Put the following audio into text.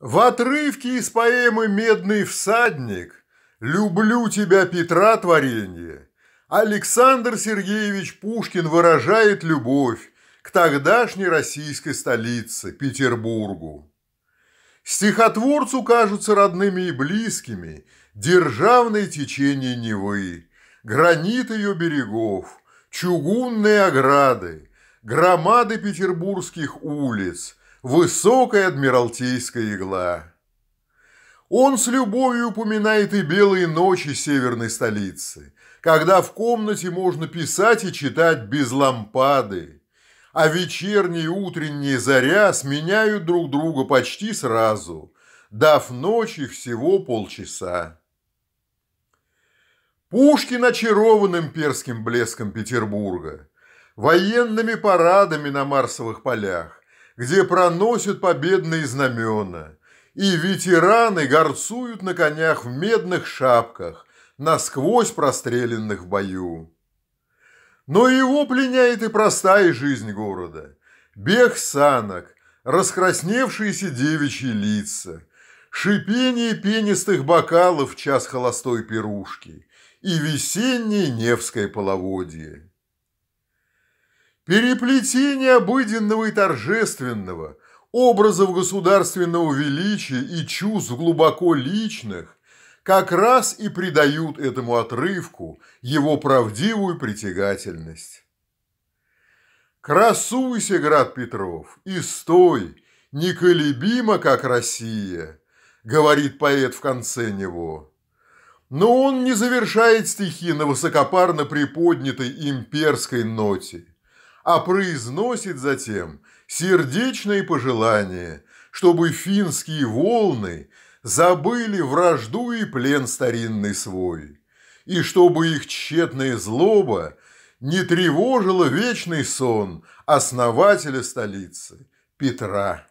В отрывке из поэмы «Медный всадник» «Люблю тебя, Петра, творение» Александр Сергеевич Пушкин выражает любовь к тогдашней российской столице – Петербургу. Стихотворцу кажутся родными и близкими державное течение Невы, гранит ее берегов, чугунные ограды, громады петербургских улиц – высокая адмиралтейская игла. Он с любовью упоминает и белые ночи северной столицы, когда в комнате можно писать и читать без лампады, а вечерние и утренние заря сменяют друг друга почти сразу, дав ночи всего полчаса. Пушкин очарован имперским блеском Петербурга, военными парадами на Марсовых полях, где проносят победные знамена, и ветераны горцуют на конях в медных шапках, насквозь простреленных в бою. Но его пленяет и простая жизнь города. Бег санок, раскрасневшиеся девичьи лица, шипение пенистых бокалов в час холостой пирушки и весеннее Невское половодье. Переплетение обыденного и торжественного, образов государственного величия и чувств глубоко личных как раз и придают этому отрывку его правдивую притягательность. Красуйся, град Петров, и стой, неколебимо, как Россия, говорит поэт в конце него. Но он не завершает стихи на высокопарно приподнятой имперской ноте а произносит затем сердечное пожелание, чтобы финские волны забыли вражду и плен старинный свой, и чтобы их тщетная злоба не тревожила вечный сон основателя столицы Петра.